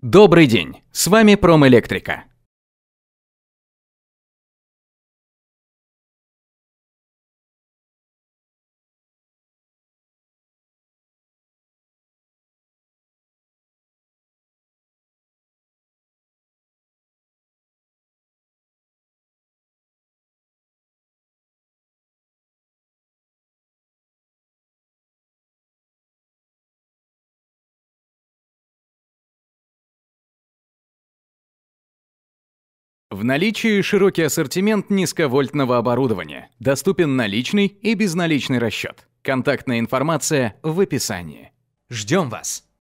Добрый день, с вами Промэлектрика. В наличии широкий ассортимент низковольтного оборудования. Доступен наличный и безналичный расчет. Контактная информация в описании. Ждем вас!